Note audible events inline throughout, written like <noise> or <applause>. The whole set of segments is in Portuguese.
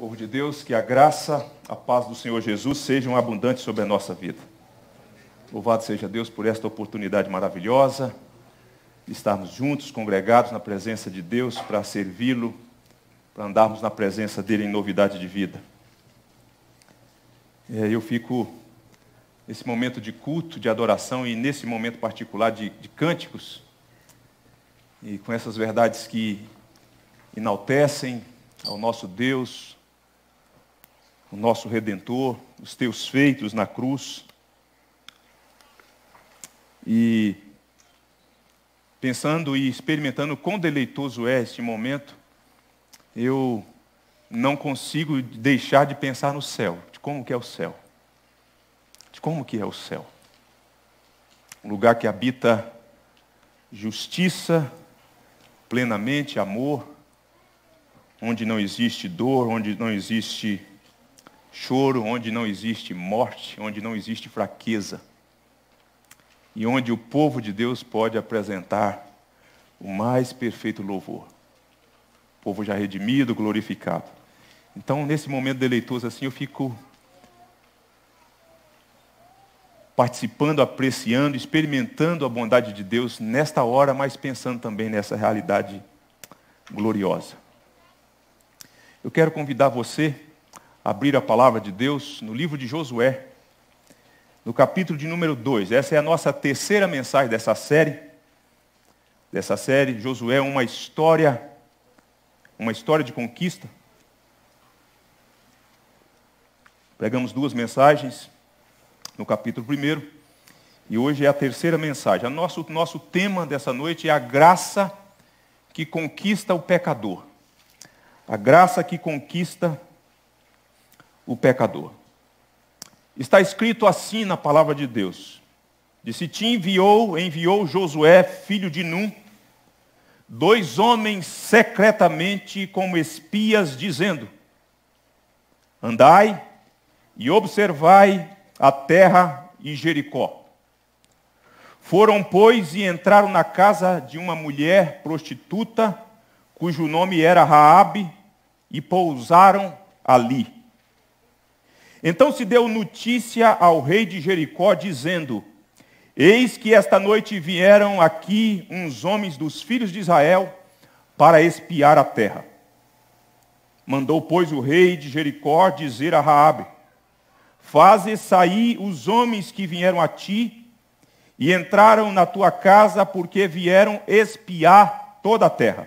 Povo de Deus, que a graça, a paz do Senhor Jesus sejam abundantes sobre a nossa vida. Louvado seja Deus por esta oportunidade maravilhosa de estarmos juntos, congregados na presença de Deus para servi-lo, para andarmos na presença dele em novidade de vida. eu fico nesse momento de culto, de adoração e nesse momento particular de, de cânticos e com essas verdades que enaltecem ao nosso Deus, o nosso Redentor, os teus feitos na cruz. E pensando e experimentando quão deleitoso é este momento, eu não consigo deixar de pensar no céu, de como que é o céu. De como que é o céu. Um lugar que habita justiça, plenamente amor, onde não existe dor, onde não existe choro onde não existe morte, onde não existe fraqueza, e onde o povo de Deus pode apresentar o mais perfeito louvor. O povo já redimido, glorificado. Então, nesse momento deleitoso assim, eu fico participando, apreciando, experimentando a bondade de Deus nesta hora, mas pensando também nessa realidade gloriosa. Eu quero convidar você abrir a palavra de Deus no livro de Josué, no capítulo de número 2. Essa é a nossa terceira mensagem dessa série. Dessa série, Josué é uma história, uma história de conquista. Pregamos duas mensagens no capítulo primeiro e hoje é a terceira mensagem. O nosso, nosso tema dessa noite é a graça que conquista o pecador. A graça que conquista o o pecador. Está escrito assim na palavra de Deus. Disse: Te enviou, enviou Josué, filho de Num, dois homens secretamente como espias, dizendo: Andai e observai a terra e Jericó. Foram, pois, e entraram na casa de uma mulher prostituta, cujo nome era Raabe, e pousaram ali. Então se deu notícia ao rei de Jericó, dizendo: Eis que esta noite vieram aqui uns homens dos filhos de Israel para espiar a terra. Mandou, pois, o rei de Jericó dizer a Raabe: Faze sair os homens que vieram a ti e entraram na tua casa, porque vieram espiar toda a terra.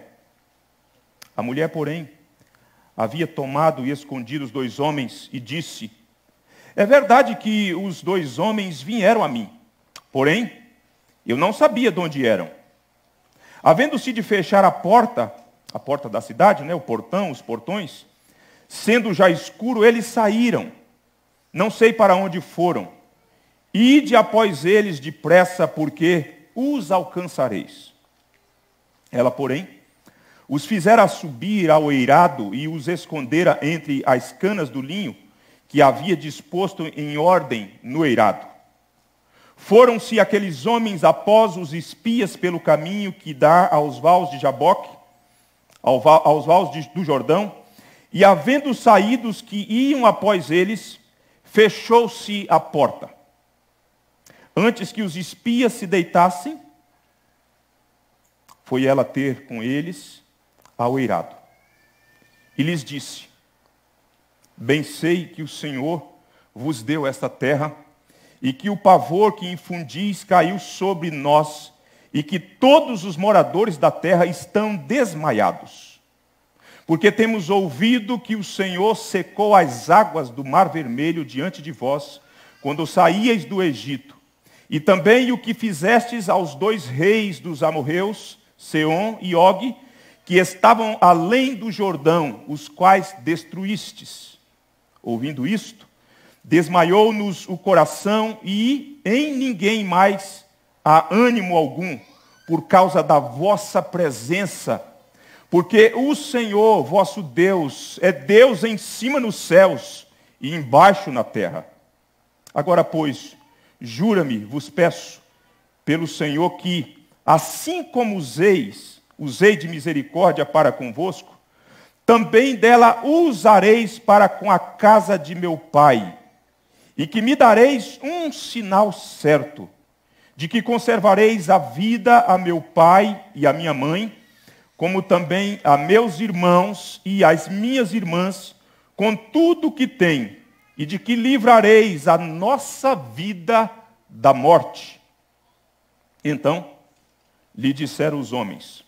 A mulher, porém, havia tomado e escondido os dois homens e disse: é verdade que os dois homens vieram a mim, porém, eu não sabia de onde eram. Havendo-se de fechar a porta, a porta da cidade, né, o portão, os portões, sendo já escuro, eles saíram. Não sei para onde foram. Ide após eles depressa, porque os alcançareis. Ela, porém, os fizera subir ao eirado e os escondera entre as canas do linho, que havia disposto em ordem no eirado. Foram-se aqueles homens após os espias pelo caminho que dá aos vales de Jaboque, aos vales do Jordão, e havendo saído os que iam após eles, fechou-se a porta. Antes que os espias se deitassem, foi ela ter com eles ao eirado. E lhes disse: Bem sei que o Senhor vos deu esta terra, e que o pavor que infundis caiu sobre nós, e que todos os moradores da terra estão desmaiados. Porque temos ouvido que o Senhor secou as águas do Mar Vermelho diante de vós, quando saíeis do Egito, e também o que fizestes aos dois reis dos amorreus, Seom e Og, que estavam além do Jordão, os quais destruístes ouvindo isto, desmaiou-nos o coração e em ninguém mais há ânimo algum por causa da vossa presença, porque o Senhor vosso Deus é Deus em cima nos céus e embaixo na terra. Agora, pois, jura-me, vos peço, pelo Senhor que, assim como useis, usei de misericórdia para convosco, também dela usareis para com a casa de meu pai, e que me dareis um sinal certo, de que conservareis a vida a meu pai e a minha mãe, como também a meus irmãos e às minhas irmãs, com tudo que tem, e de que livrareis a nossa vida da morte. Então lhe disseram os homens: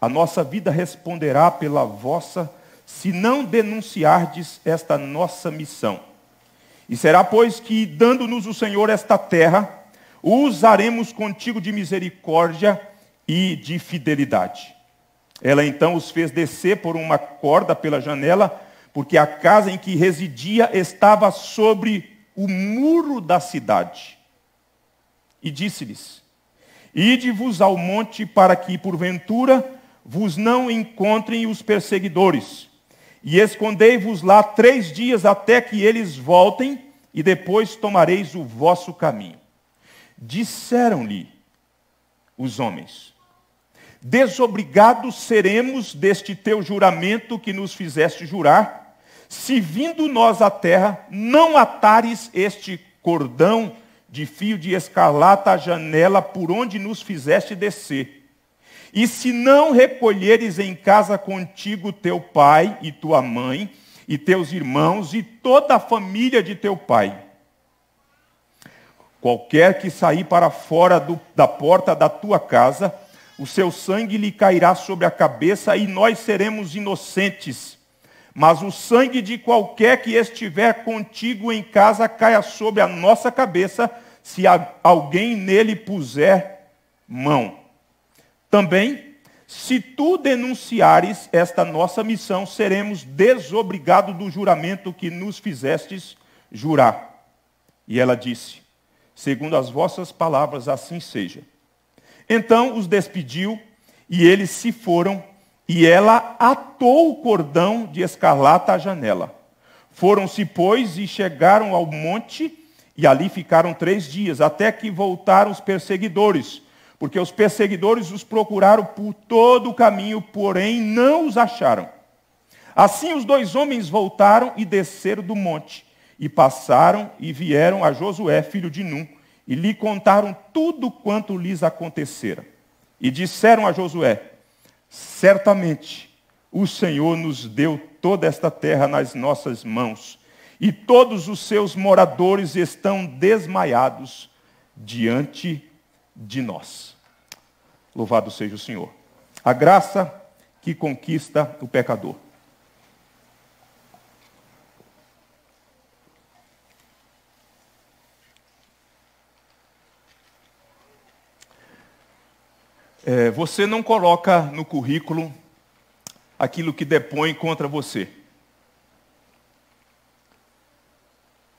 a nossa vida responderá pela vossa, se não denunciardes esta nossa missão. E será, pois, que, dando-nos o Senhor esta terra, usaremos contigo de misericórdia e de fidelidade. Ela então os fez descer por uma corda pela janela, porque a casa em que residia estava sobre o muro da cidade. E disse-lhes: Ide-vos ao monte para que, porventura, vos não encontrem os perseguidores. E escondei-vos lá três dias até que eles voltem, e depois tomareis o vosso caminho. Disseram-lhe os homens: Desobrigados seremos deste teu juramento que nos fizeste jurar, se vindo nós à terra, não atares este cordão de fio de escarlata à janela por onde nos fizeste descer e se não recolheres em casa contigo teu pai e tua mãe, e teus irmãos e toda a família de teu pai. Qualquer que sair para fora do, da porta da tua casa, o seu sangue lhe cairá sobre a cabeça e nós seremos inocentes. Mas o sangue de qualquer que estiver contigo em casa caia sobre a nossa cabeça, se alguém nele puser mão. Também, se tu denunciares esta nossa missão, seremos desobrigados do juramento que nos fizestes jurar. E ela disse: Segundo as vossas palavras, assim seja. Então os despediu e eles se foram, e ela atou o cordão de escarlata à janela. Foram-se, pois, e chegaram ao monte, e ali ficaram três dias, até que voltaram os perseguidores porque os perseguidores os procuraram por todo o caminho, porém não os acharam. Assim os dois homens voltaram e desceram do monte, e passaram e vieram a Josué, filho de Num, e lhe contaram tudo quanto lhes acontecera. E disseram a Josué: Certamente o Senhor nos deu toda esta terra nas nossas mãos, e todos os seus moradores estão desmaiados diante de de nós. Louvado seja o Senhor. A graça que conquista o pecador. É, você não coloca no currículo aquilo que depõe contra você.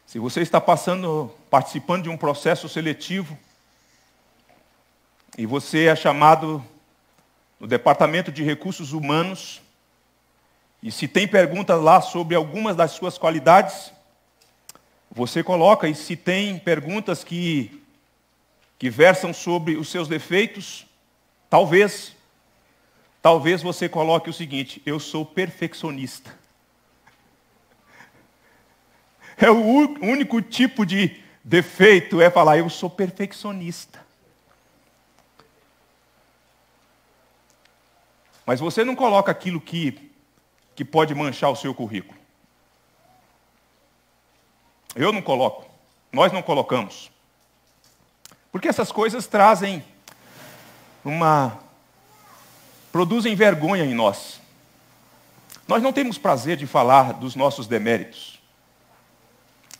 Se você está passando, participando de um processo seletivo, e você é chamado no departamento de recursos humanos, e se tem perguntas lá sobre algumas das suas qualidades, você coloca, e se tem perguntas que, que versam sobre os seus defeitos, talvez, talvez você coloque o seguinte: eu sou perfeccionista. <laughs> É o único tipo de defeito, é falar, eu sou perfeccionista. Mas você não coloca aquilo que, que pode manchar o seu currículo. Eu não coloco. Nós não colocamos. Porque essas coisas trazem uma. produzem vergonha em nós. Nós não temos prazer de falar dos nossos deméritos,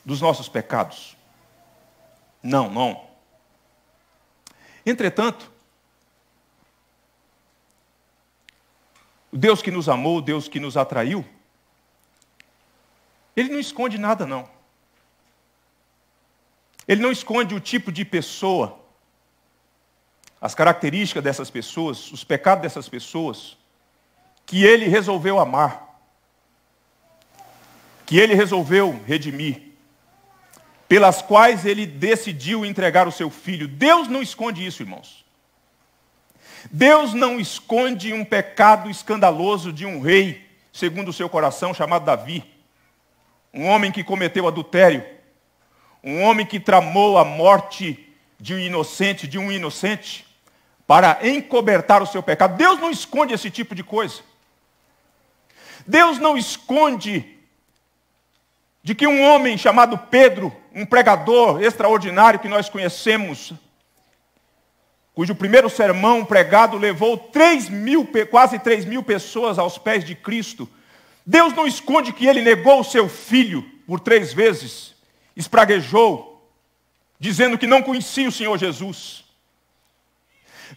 dos nossos pecados. Não, não. Entretanto, O Deus que nos amou, o Deus que nos atraiu, ele não esconde nada, não. Ele não esconde o tipo de pessoa, as características dessas pessoas, os pecados dessas pessoas, que ele resolveu amar, que ele resolveu redimir, pelas quais ele decidiu entregar o seu filho. Deus não esconde isso, irmãos. Deus não esconde um pecado escandaloso de um rei, segundo o seu coração, chamado Davi. Um homem que cometeu adultério. Um homem que tramou a morte de um inocente, de um inocente, para encobertar o seu pecado. Deus não esconde esse tipo de coisa. Deus não esconde de que um homem chamado Pedro, um pregador extraordinário que nós conhecemos cujo primeiro sermão pregado levou 3 mil, quase 3 mil pessoas aos pés de Cristo, Deus não esconde que ele negou o seu filho por três vezes, espraguejou, dizendo que não conhecia o Senhor Jesus.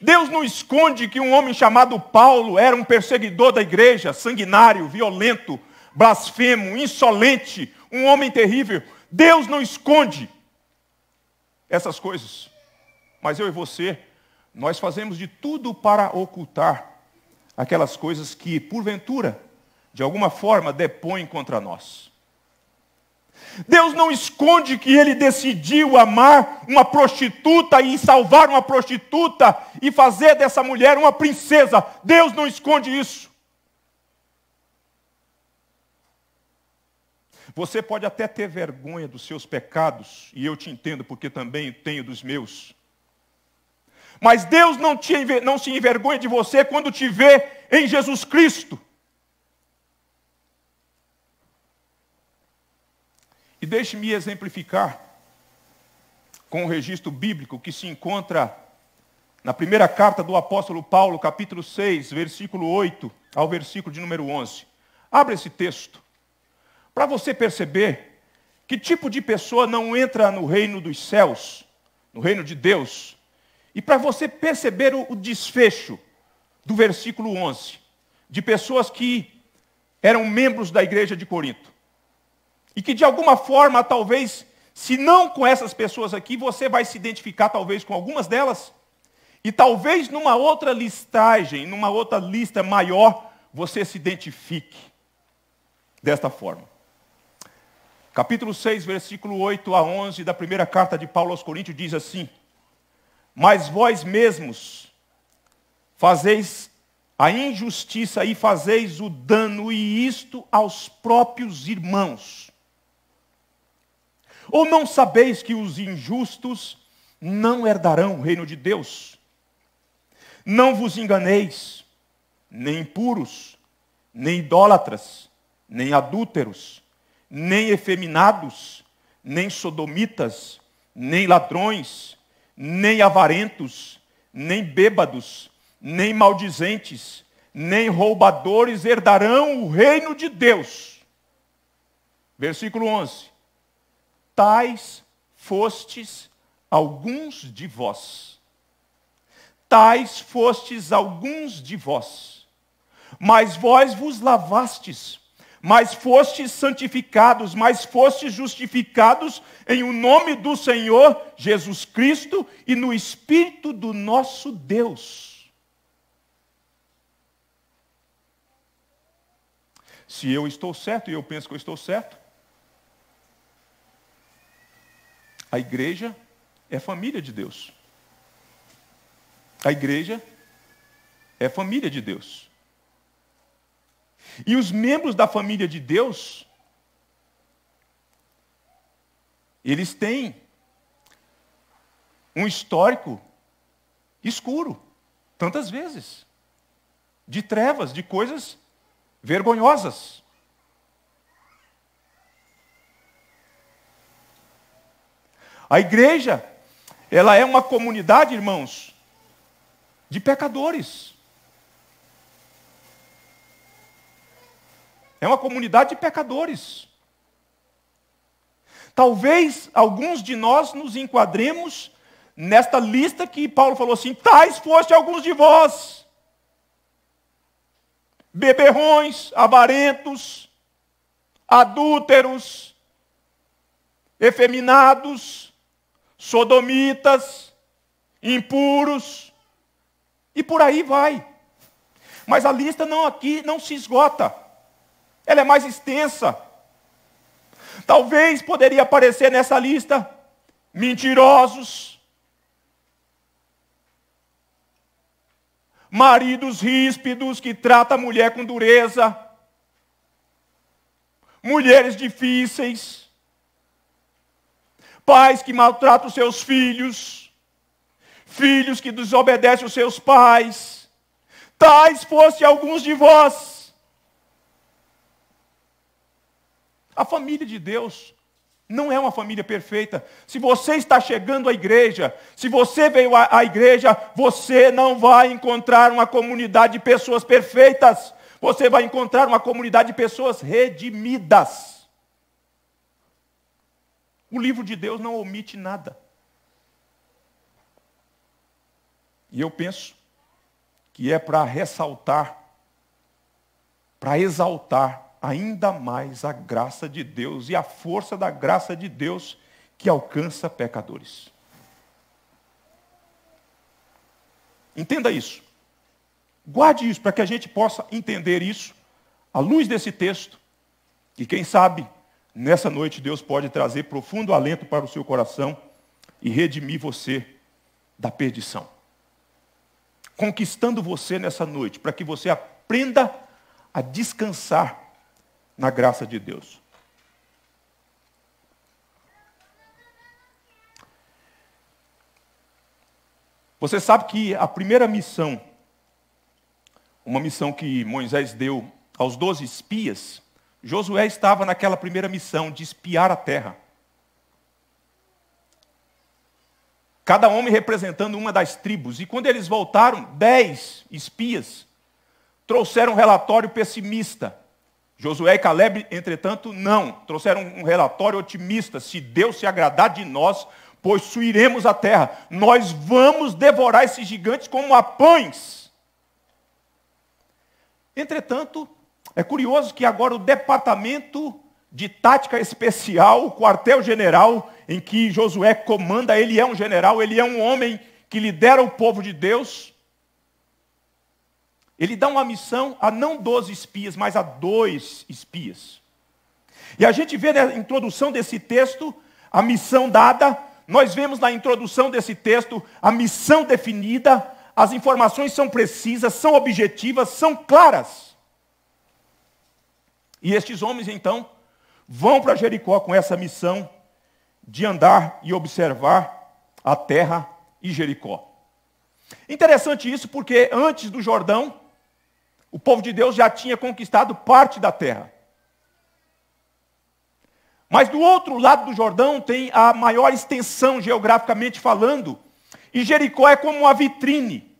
Deus não esconde que um homem chamado Paulo era um perseguidor da igreja, sanguinário, violento, blasfemo, insolente, um homem terrível. Deus não esconde essas coisas. Mas eu e você nós fazemos de tudo para ocultar aquelas coisas que, porventura, de alguma forma depõem contra nós. Deus não esconde que ele decidiu amar uma prostituta e salvar uma prostituta e fazer dessa mulher uma princesa. Deus não esconde isso. Você pode até ter vergonha dos seus pecados, e eu te entendo porque também tenho dos meus. Mas Deus não, te, não se envergonha de você quando te vê em Jesus Cristo. E deixe-me exemplificar com o registro bíblico que se encontra na primeira carta do apóstolo Paulo, capítulo 6, versículo 8 ao versículo de número 11. Abra esse texto para você perceber que tipo de pessoa não entra no reino dos céus, no reino de Deus, e para você perceber o, desfecho do versículo 11, de pessoas que eram membros da igreja de Corinto. E que de alguma forma, talvez, se não com essas pessoas aqui, você vai se identificar talvez com algumas delas. E talvez numa outra listagem, numa outra lista maior, você se identifique desta forma. Capítulo 6, versículo 8 a 11 da primeira carta de Paulo aos Coríntios diz assim: mas vós mesmos fazeis a injustiça e fazeis o dano, e isto aos próprios irmãos. Ou não sabeis que os injustos não herdarão o reino de Deus? Não vos enganeis, nem impuros, nem idólatras, nem adúlteros, nem efeminados, nem sodomitas, nem ladrões, nem avarentos, nem bêbados, nem maldizentes, nem roubadores herdarão o reino de Deus. Versículo 11: Tais fostes alguns de vós. Tais fostes alguns de vós, mas vós vos lavastes, mas fostes santificados, mas fostes justificados em o nome do Senhor Jesus Cristo e no Espírito do nosso Deus. Se eu estou certo e eu penso que eu estou certo, a igreja é família de Deus. A igreja é família de Deus. E os membros da família de Deus, eles têm um histórico escuro, tantas vezes, de trevas, de coisas vergonhosas. A igreja, ela é uma comunidade, irmãos, de pecadores. É uma comunidade de pecadores. Talvez alguns de nós nos enquadremos nesta lista que Paulo falou assim: tais foste alguns de vós. Beberrões, avarentos, adúlteros, efeminados, sodomitas, impuros, e por aí vai. Mas a lista não aqui não se esgota. Ela é mais extensa. Talvez poderia aparecer nessa lista mentirosos, maridos ríspidos que tratam a mulher com dureza, mulheres difíceis, pais que maltratam seus filhos, filhos que desobedecem os seus pais. Tais fossem alguns de vós. A família de Deus não é uma família perfeita. Se você está chegando à igreja, se você veio à igreja, você não vai encontrar uma comunidade de pessoas perfeitas. Você vai encontrar uma comunidade de pessoas redimidas. O livro de Deus não omite nada. E eu penso que é para ressaltar, para exaltar ainda mais a graça de Deus e a força da graça de Deus que alcança pecadores. Entenda isso. Guarde isso para que a gente possa entender isso à luz desse texto. E quem sabe, nessa noite, Deus pode trazer profundo alento para o seu coração e redimir você da perdição. Conquistando você nessa noite, para que você aprenda a descansar na graça de Deus. Você sabe que a primeira missão, uma missão que Moisés deu aos doze espias, Josué estava naquela primeira missão de espiar a terra. Cada homem representando uma das tribos. E quando eles voltaram, dez espias trouxeram um relatório pessimista. Josué e Caleb, entretanto, não. Trouxeram um relatório otimista. Se Deus se agradar de nós, possuiremos a terra. Nós vamos devorar esses gigantes como a pães. Entretanto, é curioso que agora o departamento de tática especial, o quartel-general, em que Josué comanda, ele é um general, ele é um homem que lidera o povo de Deus, ele dá uma missão a não 12 espias, mas a dois espias. E a gente vê na introdução desse texto a missão dada, nós vemos na introdução desse texto a missão definida, as informações são precisas, são objetivas, são claras. E estes homens então vão para Jericó com essa missão de andar e observar a terra e Jericó. Interessante isso porque antes do Jordão, o povo de Deus já tinha conquistado parte da terra. Mas do outro lado do Jordão tem a maior extensão geograficamente falando, e Jericó é como uma vitrine.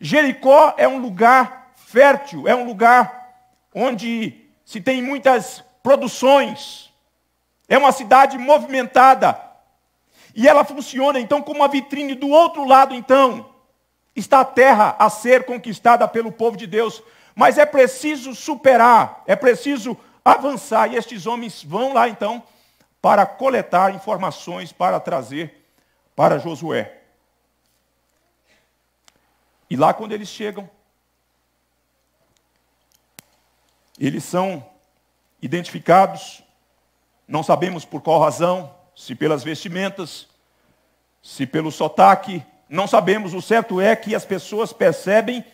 Jericó é um lugar fértil, é um lugar onde se tem muitas produções. É uma cidade movimentada. E ela funciona então como uma vitrine do outro lado então Está a terra a ser conquistada pelo povo de Deus, mas é preciso superar, é preciso avançar. E estes homens vão lá então para coletar informações para trazer para Josué. E lá quando eles chegam, eles são identificados, não sabemos por qual razão, se pelas vestimentas, se pelo sotaque, não sabemos, o certo é que as pessoas percebem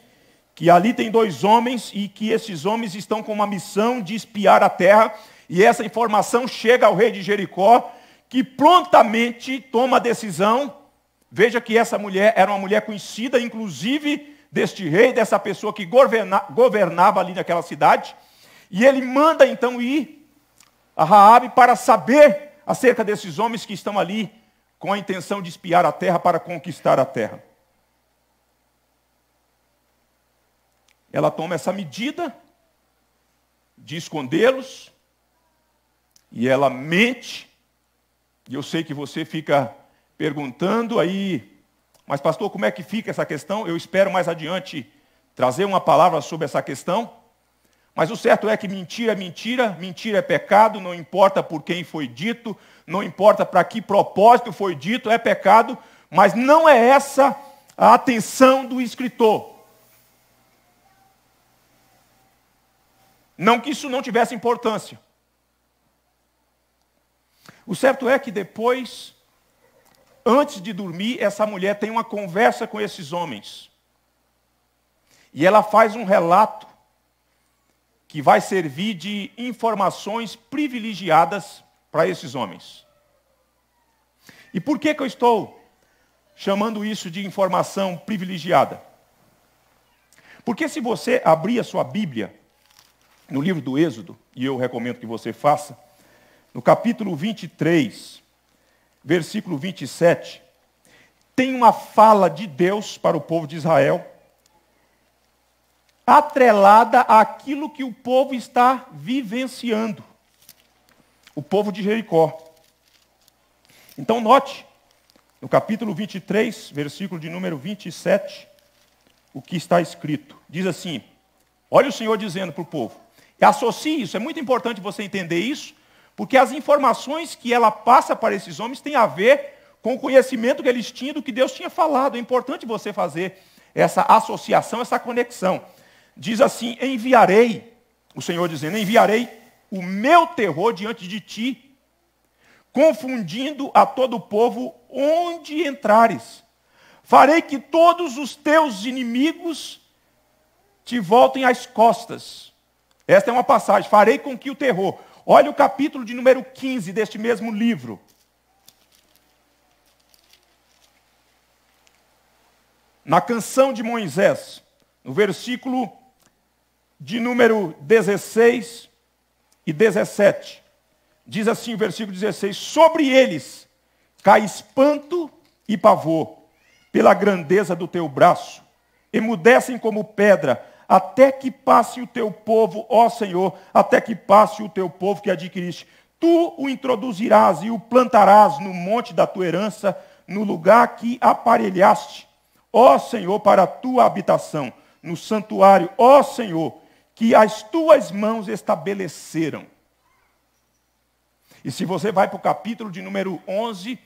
que ali tem dois homens e que esses homens estão com uma missão de espiar a terra, e essa informação chega ao rei de Jericó, que prontamente toma a decisão. Veja que essa mulher era uma mulher conhecida, inclusive deste rei, dessa pessoa que governa, governava ali naquela cidade. E ele manda então ir a Raabe para saber acerca desses homens que estão ali com a intenção de espiar a terra para conquistar a terra. Ela toma essa medida de escondê-los e ela mente. E eu sei que você fica perguntando aí, mas pastor, como é que fica essa questão? Eu espero mais adiante trazer uma palavra sobre essa questão. Mas o certo é que mentira é mentira, mentira é pecado, não importa por quem foi dito, não importa para que propósito foi dito, é pecado, mas não é essa a atenção do escritor. Não que isso não tivesse importância. O certo é que depois, antes de dormir, essa mulher tem uma conversa com esses homens. E ela faz um relato que vai servir de informações privilegiadas para esses homens. E por que, que eu estou chamando isso de informação privilegiada? Porque se você abrir a sua Bíblia no livro do Êxodo, e eu recomendo que você faça, no capítulo 23, versículo 27, tem uma fala de Deus para o povo de Israel atrelada àquilo que o povo está vivenciando. O povo de Jericó. Então, note, no capítulo 23, versículo de número 27, o que está escrito. Diz assim: Olha o Senhor dizendo para o povo. E associe isso, é muito importante você entender isso, porque as informações que ela passa para esses homens têm a ver com o conhecimento que eles tinham do que Deus tinha falado. É importante você fazer essa associação, essa conexão diz assim: Enviarei, o Senhor dizendo, enviarei o meu terror diante de ti, confundindo a todo o povo onde entrares. Farei que todos os teus inimigos te voltem às costas. Esta é uma passagem. Farei com que o terror. Olha o capítulo de número 15 deste mesmo livro. Na canção de Moisés, no versículo de número 16 e 17. Diz assim o versículo 16: Sobre eles cai espanto e pavor, pela grandeza do teu braço, emudecem como pedra, até que passe o teu povo, ó Senhor, até que passe o teu povo que adquiriste. Tu o introduzirás e o plantarás no monte da tua herança, no lugar que aparelhaste, ó Senhor, para a tua habitação, no santuário, ó Senhor, que as tuas mãos estabeleceram. E se você vai para o capítulo de número 11,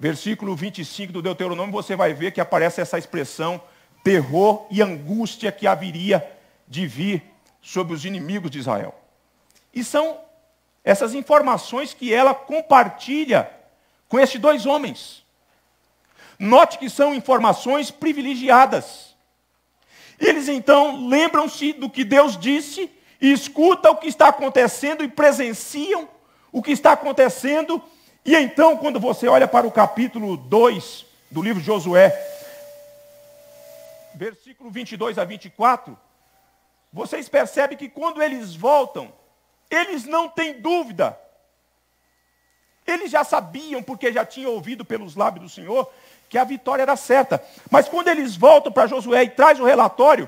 versículo 25 do Deuteronômio, você vai ver que aparece essa expressão terror e angústia que haveria de vir sobre os inimigos de Israel. E são essas informações que ela compartilha com esses dois homens. Note que são informações privilegiadas. Eles então lembram-se do que Deus disse e escutam o que está acontecendo e presenciam o que está acontecendo. E então, quando você olha para o capítulo 2 do livro de Josué, versículo 22 a 24, vocês percebem que quando eles voltam, eles não têm dúvida eles já sabiam, porque já tinham ouvido pelos lábios do Senhor, que a vitória era certa. Mas quando eles voltam para Josué e traz o relatório,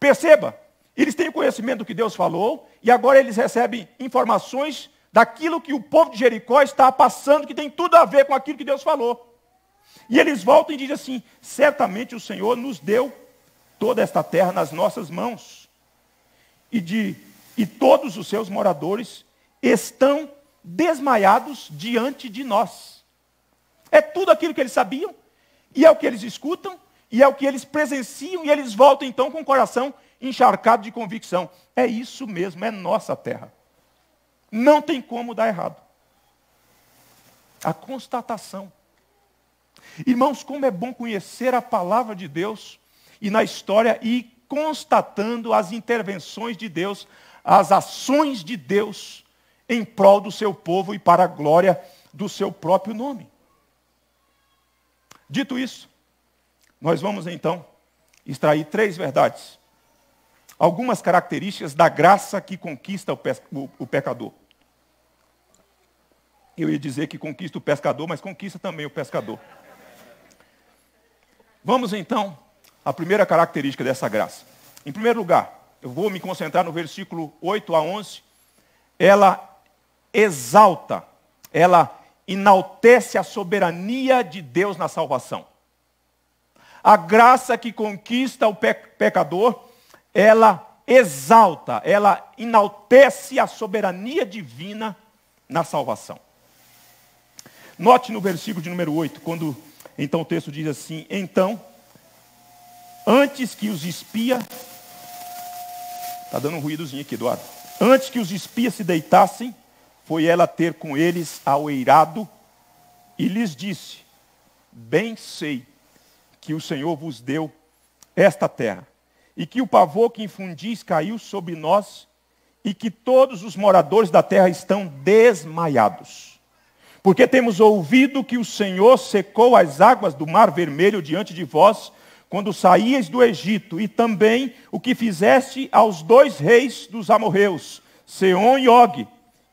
perceba, eles têm conhecimento do que Deus falou, e agora eles recebem informações daquilo que o povo de Jericó está passando, que tem tudo a ver com aquilo que Deus falou. E eles voltam e dizem assim: certamente o Senhor nos deu toda esta terra nas nossas mãos, e, de, e todos os seus moradores estão desmaiados diante de nós. É tudo aquilo que eles sabiam, e é o que eles escutam, e é o que eles presenciam, e eles voltam então com o coração encharcado de convicção. É isso mesmo, é nossa terra. Não tem como dar errado. A constatação. Irmãos, como é bom conhecer a palavra de Deus e na história e constatando as intervenções de Deus, as ações de Deus em prol do seu povo e para a glória do seu próprio nome. Dito isso, nós vamos então extrair três verdades, algumas características da graça que conquista o, pecador. Eu ia dizer que conquista o pescador, mas conquista também o pescador. Vamos então à primeira característica dessa graça. Em primeiro lugar, eu vou me concentrar no versículo 8 a 11. Ela exalta, ela enaltece a soberania de Deus na salvação. A graça que conquista o pecador, ela exalta, ela enaltece a soberania divina na salvação. Note no versículo de número 8, quando então o texto diz assim: Então, antes que os espia. Está dando um ruídozinho aqui, Eduardo. Antes que os espias se deitassem, foi ela ter com eles ao eirado e lhes disse: Bem sei que o Senhor vos deu esta terra, e que o pavor que infundis caiu sobre nós, e que todos os moradores da terra estão desmaiados. Porque temos ouvido que o Senhor secou as águas do mar vermelho diante de vós, quando saíeis do Egito, e também o que fizeste aos dois reis dos amorreus, Seom e Og,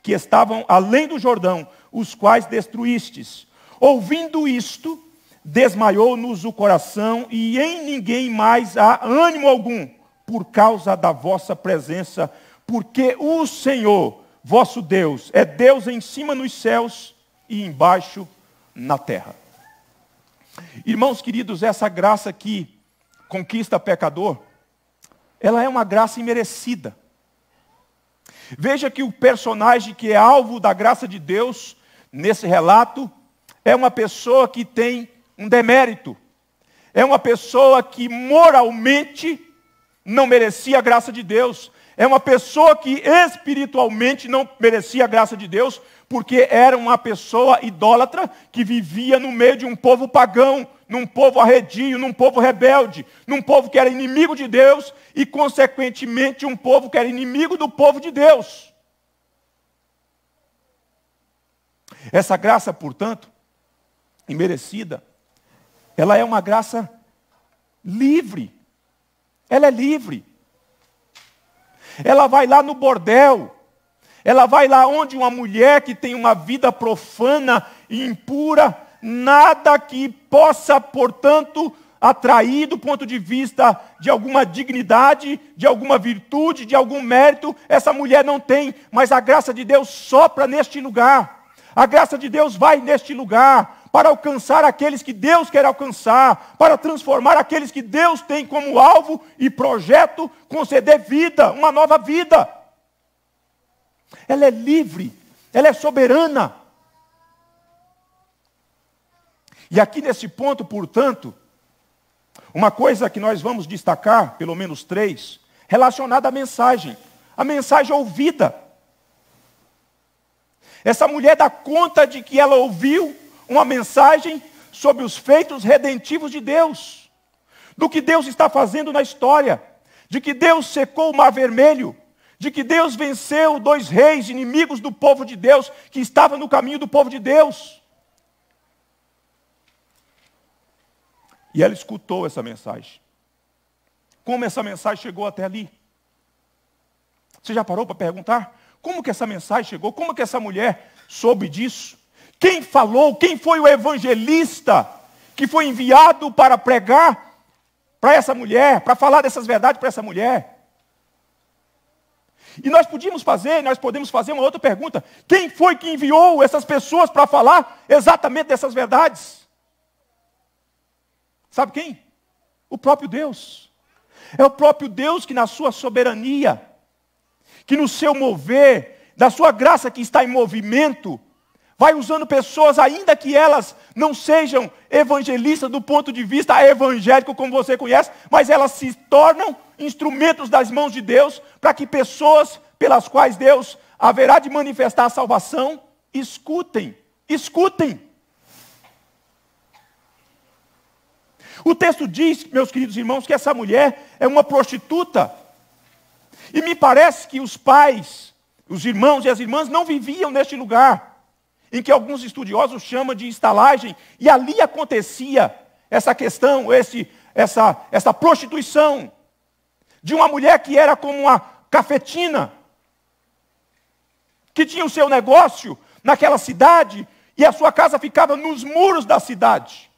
que estavam além do Jordão, os quais destruístes. Ouvindo isto, desmaiou-nos o coração, e em ninguém mais há ânimo algum, por causa da vossa presença, porque o Senhor, vosso Deus, é Deus em cima nos céus e embaixo na terra. Irmãos queridos, essa graça que conquista pecador, ela é uma graça imerecida. Veja que o personagem que é alvo da graça de Deus, nesse relato, é uma pessoa que tem um demérito. É uma pessoa que moralmente não merecia a graça de Deus. É uma pessoa que espiritualmente não merecia a graça de Deus, porque era uma pessoa idólatra que vivia no meio de um povo pagão, num povo arredio, num povo rebelde, num povo que era inimigo de Deus e, consequentemente, um povo que era inimigo do povo de Deus. Essa graça, portanto, imerecida, ela é uma graça livre. Ela é livre. Ela vai lá no bordel. Ela vai lá onde uma mulher que tem uma vida profana e impura, nada que possa, portanto, atrair do ponto de vista de alguma dignidade, de alguma virtude, de algum mérito, essa mulher não tem, mas a graça de Deus sopra neste lugar. A graça de Deus vai neste lugar para alcançar aqueles que Deus quer alcançar, para transformar aqueles que Deus tem como alvo e projeto, conceder vida, uma nova vida. Ela é livre, ela é soberana. E aqui nesse ponto, portanto, uma coisa que nós vamos destacar, pelo menos três, relacionada à mensagem. A mensagem ouvida. Essa mulher dá conta de que ela ouviu uma mensagem sobre os feitos redentivos de Deus, do que Deus está fazendo na história, de que Deus secou o mar vermelho, de que Deus venceu dois reis inimigos do povo de Deus que estavam no caminho do povo de Deus. E ela escutou essa mensagem. Como essa mensagem chegou até ali? Você já parou para perguntar? Como que essa mensagem chegou? Como que essa mulher soube disso? Quem falou? Quem foi o evangelista que foi enviado para pregar para essa mulher, para falar dessas verdades para essa mulher? E nós podíamos fazer, nós podemos fazer uma outra pergunta: quem foi que enviou essas pessoas para falar exatamente dessas verdades? Sabe quem? O próprio Deus. É o próprio Deus que, na sua soberania, que no seu mover, da sua graça que está em movimento, vai usando pessoas, ainda que elas não sejam evangelistas do ponto de vista evangélico, como você conhece, mas elas se tornam instrumentos das mãos de Deus para que pessoas pelas quais Deus haverá de manifestar a salvação escutem, escutem O texto diz, meus queridos irmãos, que essa mulher é uma prostituta. E me parece que os pais, os irmãos e as irmãs não viviam neste lugar, em que alguns estudiosos chamam de estalagem, e ali acontecia essa questão, esse, essa, essa prostituição de uma mulher que era como uma cafetina, que tinha o seu negócio naquela cidade e a sua casa ficava nos muros da cidade.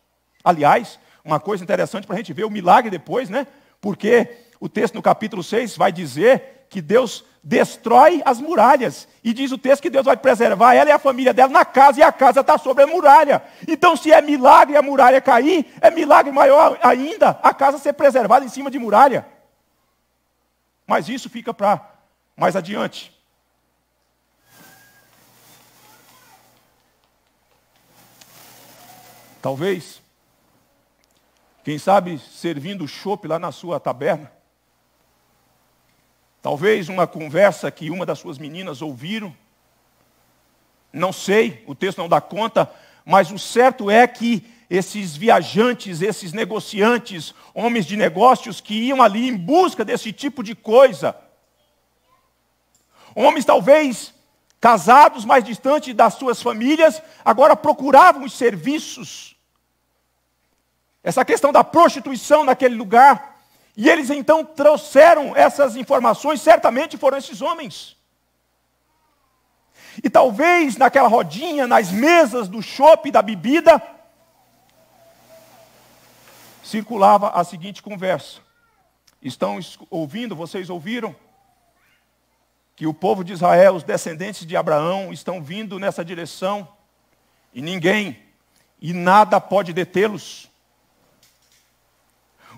Aliás, uma coisa interessante para a gente ver o milagre depois, né? Porque o texto no capítulo 6 vai dizer que Deus destrói as muralhas. E diz o texto que Deus vai preservar ela e a família dela na casa, e a casa está sobre a muralha. Então, se é milagre a muralha cair, é milagre maior ainda a casa ser preservada em cima de muralha. Mas isso fica para mais adiante. Talvez quem sabe servindo chope lá na sua taberna. Talvez uma conversa que uma das suas meninas ouviram. Não sei, o texto não dá conta, mas o certo é que esses viajantes, esses negociantes, homens de negócios que iam ali em busca desse tipo de coisa. Homens talvez casados, mais distantes das suas famílias, agora procuravam os serviços essa questão da prostituição naquele lugar. E eles então trouxeram essas informações, certamente foram esses homens. E talvez naquela rodinha, nas mesas do chopp da bebida, circulava a seguinte conversa. Estão ouvindo, vocês ouviram? Que o povo de Israel, os descendentes de Abraão, estão vindo nessa direção e ninguém e nada pode detê-los.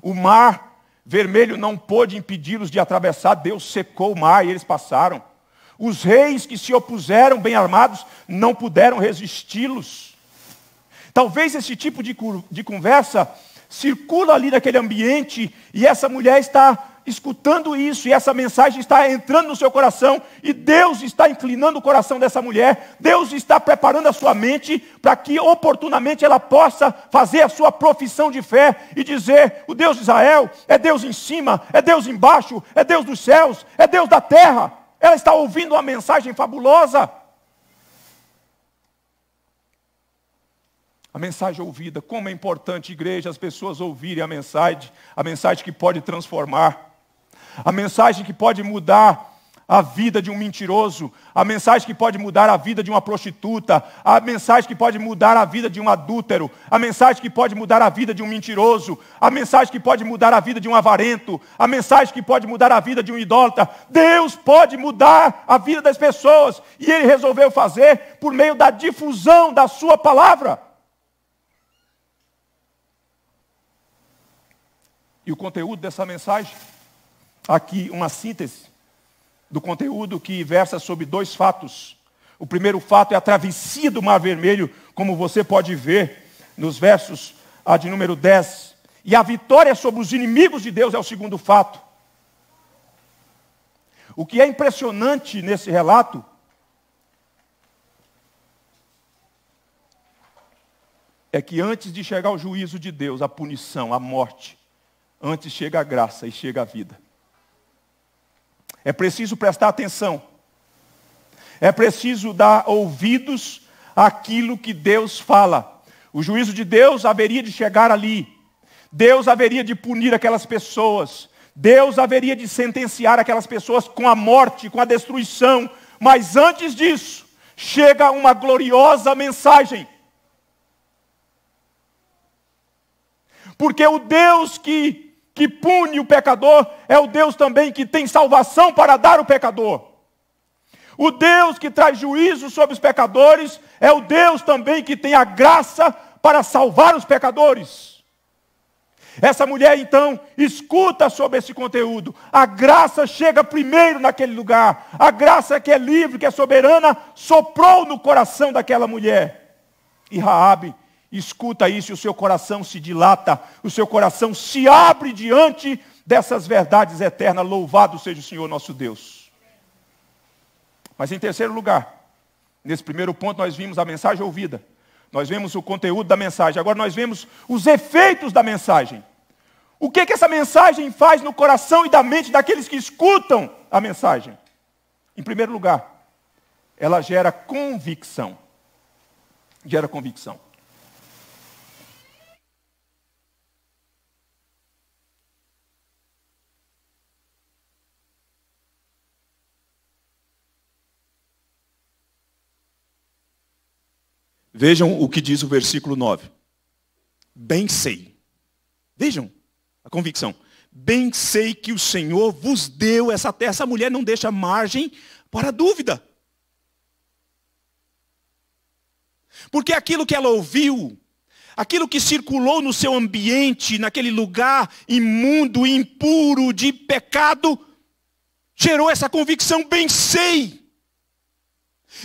O mar vermelho não pôde impedi-los de atravessar, Deus secou o mar e eles passaram. Os reis que se opuseram bem armados não puderam resisti-los. Talvez esse tipo de, de conversa circula ali naquele ambiente e essa mulher está escutando isso e essa mensagem está entrando no seu coração e Deus está inclinando o coração dessa mulher, Deus está preparando a sua mente para que oportunamente ela possa fazer a sua profissão de fé e dizer: o Deus de Israel é Deus em cima, é Deus embaixo, é Deus dos céus, é Deus da terra. Ela está ouvindo uma mensagem fabulosa. A mensagem ouvida, como é importante, igreja, as pessoas ouvirem a mensagem, a mensagem que pode transformar a mensagem que pode mudar a vida de um mentiroso, a mensagem que pode mudar a vida de uma prostituta, a mensagem que pode mudar a vida de um adúltero, a mensagem que pode mudar a vida de um mentiroso, a mensagem que pode mudar a vida de um avarento, a mensagem que pode mudar a vida de um idólatra. Deus pode mudar a vida das pessoas e ele resolveu fazer por meio da difusão da sua palavra. E o conteúdo dessa mensagem aqui uma síntese do conteúdo que versa sobre dois fatos. O primeiro fato é a travessia do Mar Vermelho, como você pode ver nos versos ah, de número 10. E a vitória sobre os inimigos de Deus é o segundo fato. O que é impressionante nesse relato é que antes de chegar o juízo de Deus, a punição, a morte, antes chega a graça e chega a vida. É preciso prestar atenção. É preciso dar ouvidos àquilo que Deus fala. O juízo de Deus haveria de chegar ali. Deus haveria de punir aquelas pessoas. Deus haveria de sentenciar aquelas pessoas com a morte, com a destruição. Mas antes disso, chega uma gloriosa mensagem. Porque o Deus que que pune o pecador é o Deus também que tem salvação para dar o pecador. O Deus que traz juízo sobre os pecadores é o Deus também que tem a graça para salvar os pecadores. Essa mulher então escuta sobre esse conteúdo. A graça chega primeiro naquele lugar. A graça que é livre, que é soberana, soprou no coração daquela mulher. E Raabe Escuta isso e o seu coração se dilata, o seu coração se abre diante dessas verdades eternas. Louvado seja o Senhor nosso Deus. Mas em terceiro lugar, nesse primeiro ponto nós vimos a mensagem ouvida, nós vemos o conteúdo da mensagem, agora nós vemos os efeitos da mensagem. O que, que essa mensagem faz no coração e da mente daqueles que escutam a mensagem? Em primeiro lugar, ela gera convicção. Gera convicção. Vejam o que diz o versículo 9. Bem sei. Vejam a convicção. Bem sei que o Senhor vos deu essa terra. Essa mulher não deixa margem para dúvida. Porque aquilo que ela ouviu, aquilo que circulou no seu ambiente, naquele lugar imundo, impuro, de pecado, gerou essa convicção, bem sei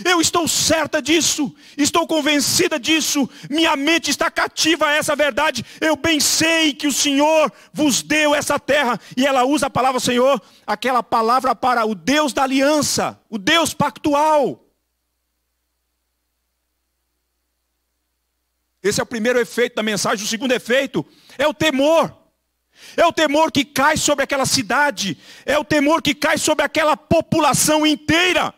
eu estou certa disso, estou convencida disso, minha mente está cativa a essa verdade. Eu bem sei que o Senhor vos deu essa terra, e ela usa a palavra Senhor, aquela palavra para o Deus da aliança, o Deus pactual. Esse é o primeiro efeito da mensagem. O segundo efeito é o temor. É o temor que cai sobre aquela cidade, é o temor que cai sobre aquela população inteira.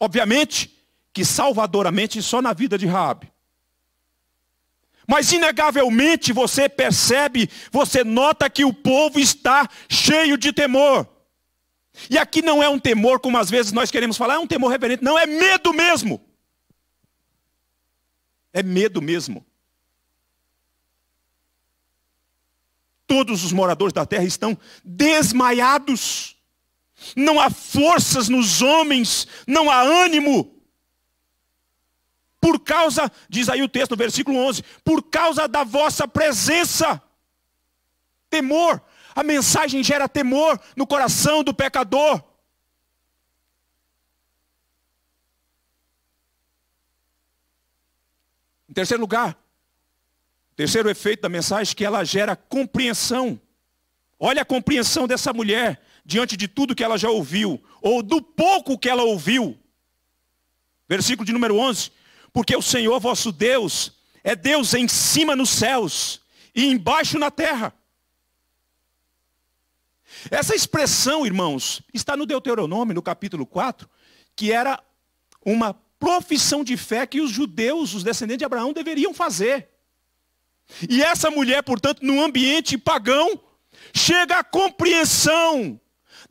Obviamente que salvadoramente só na vida de Raabe. Mas inegavelmente você percebe, você nota que o povo está cheio de temor. E aqui não é um temor como às vezes nós queremos falar, é um temor reverente, não é medo mesmo. É medo mesmo. Todos os moradores da terra estão desmaiados não há forças nos homens, não há ânimo. Por causa, diz aí o texto, no versículo 11, por causa da vossa presença. Temor, a mensagem gera temor no coração do pecador. Em terceiro lugar, terceiro efeito da mensagem é que ela gera compreensão. Olha a compreensão dessa mulher diante de tudo que ela já ouviu, ou do pouco que ela ouviu. Versículo de número 11: Porque o Senhor vosso Deus é Deus em cima nos céus e embaixo na terra. Essa expressão, irmãos, está no Deuteronômio, no capítulo 4, que era uma profissão de fé que os judeus, os descendentes de Abraão, deveriam fazer. E essa mulher, portanto, num ambiente pagão, chega à compreensão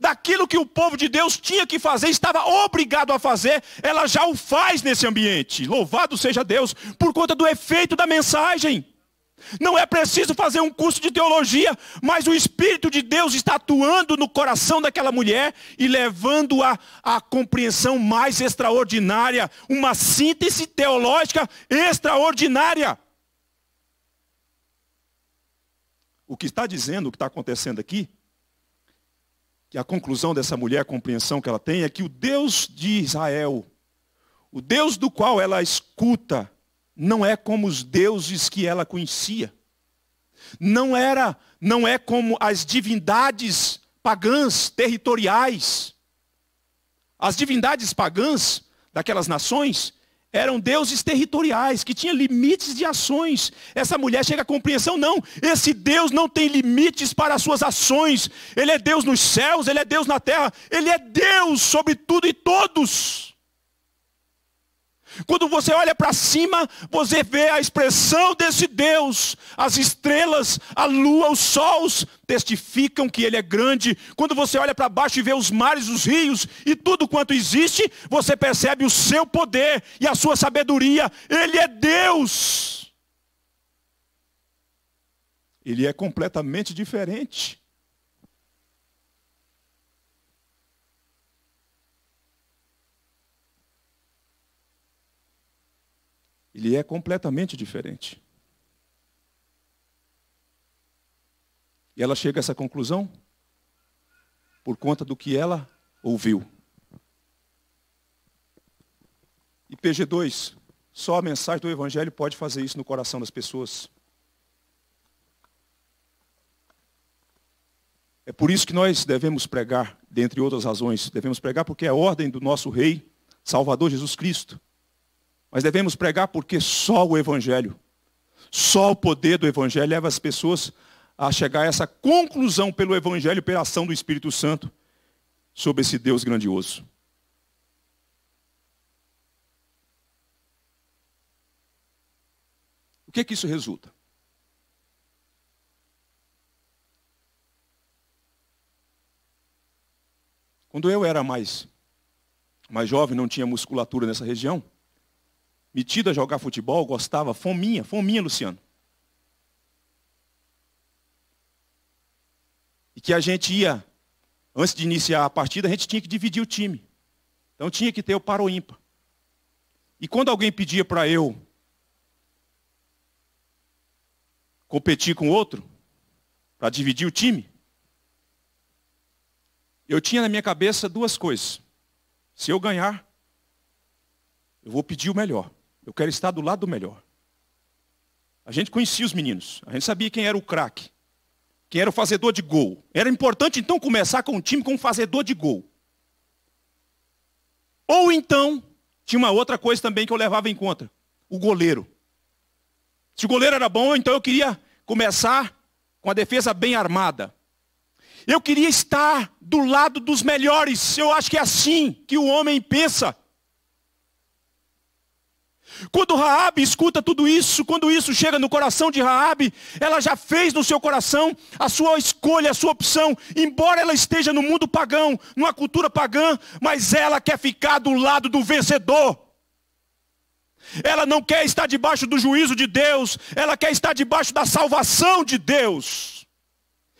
daquilo que o povo de Deus tinha que fazer, estava obrigado a fazer, ela já o faz nesse ambiente. Louvado seja Deus por conta do efeito da mensagem. Não é preciso fazer um curso de teologia, mas o Espírito de Deus está atuando no coração daquela mulher e levando-a à compreensão mais extraordinária, uma síntese teológica extraordinária. O que está dizendo, o que está acontecendo aqui, que a conclusão dessa mulher, a compreensão que ela tem, é que o Deus de Israel, o Deus do qual ela escuta, não é como os deuses que ela conhecia. Não era, não é como as divindades pagãs territoriais. As divindades pagãs daquelas nações eram deuses territoriais, que tinham limites de ações. Essa mulher chega à compreensão, não. Esse Deus não tem limites para as suas ações. Ele é Deus nos céus, ele é Deus na terra, ele é Deus sobre tudo e todos. Quando você olha para cima, você vê a expressão desse Deus. As estrelas, a lua, os sols testificam que Ele é grande. Quando você olha para baixo e vê os mares, os rios e tudo quanto existe, você percebe o seu poder e a sua sabedoria. Ele é Deus. Ele é completamente diferente. ele é completamente diferente. E ela chega a essa conclusão por conta do que ela ouviu. E PG2, só a mensagem do Evangelho pode fazer isso no coração das pessoas. É por isso que nós devemos pregar, dentre outras razões, devemos pregar porque é a ordem do nosso Rei, Salvador Jesus Cristo. Mas devemos pregar porque só o Evangelho, só o poder do Evangelho leva as pessoas a chegar a essa conclusão pelo Evangelho, pela ação do Espírito Santo, sobre esse Deus grandioso. O que é que isso resulta? Quando eu era mais, mais jovem, não tinha musculatura nessa região, metido a jogar futebol, gostava, fominha, fominha, Luciano. E que a gente ia, antes de iniciar a partida, a gente tinha que dividir o time. Então tinha que ter o paro ímpar. E quando alguém pedia para eu competir com outro, para dividir o time, eu tinha na minha cabeça duas coisas. Se eu ganhar, eu vou pedir o melhor. Eu quero estar do lado do melhor. A gente conhecia os meninos, a gente sabia quem era o craque, quem era o fazedor de gol. Era importante então começar com um time com um fazedor de gol. Ou então, tinha uma outra coisa também que eu levava em conta: o goleiro. Se o goleiro era bom, então eu queria começar com a defesa bem armada. Eu queria estar do lado dos melhores. Eu acho que é assim que o homem pensa. Quando Raabe escuta tudo isso, quando isso chega no coração de Raabe, ela já fez no seu coração a sua escolha, a sua opção, embora ela esteja no mundo pagão, numa cultura pagã, mas ela quer ficar do lado do vencedor. Ela não quer estar debaixo do juízo de Deus, ela quer estar debaixo da salvação de Deus.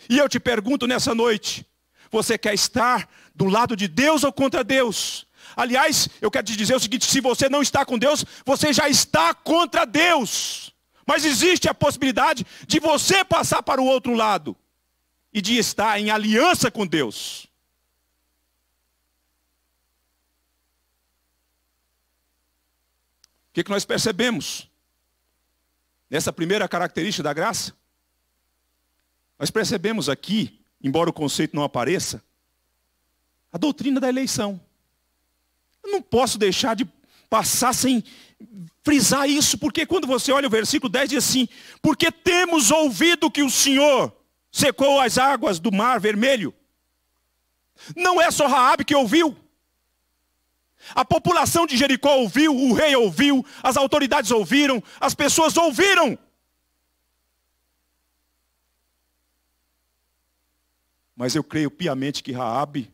E eu te pergunto nessa noite, você quer estar do lado de Deus ou contra Deus? Aliás, eu quero te dizer o seguinte: se você não está com Deus, você já está contra Deus. Mas existe a possibilidade de você passar para o outro lado e de estar em aliança com Deus. O que, que nós percebemos nessa primeira característica da graça? Nós percebemos aqui, embora o conceito não apareça, a doutrina da eleição não posso deixar de passar sem frisar isso, porque quando você olha o versículo 10 diz assim: Porque temos ouvido que o Senhor secou as águas do mar vermelho. Não é só Raabe que ouviu. A população de Jericó ouviu, o rei ouviu, as autoridades ouviram, as pessoas ouviram. Mas eu creio piamente que Raabe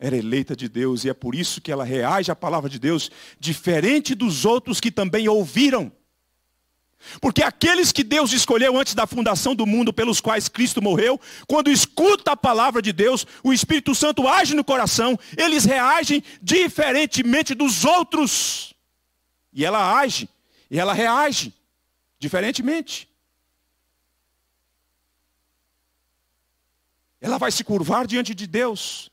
era eleita de Deus e é por isso que ela reage à palavra de Deus diferente dos outros que também ouviram. Porque aqueles que Deus escolheu antes da fundação do mundo, pelos quais Cristo morreu, quando escuta a palavra de Deus, o Espírito Santo age no coração, eles reagem diferentemente dos outros. E ela age, e ela reage diferentemente. Ela vai se curvar diante de Deus,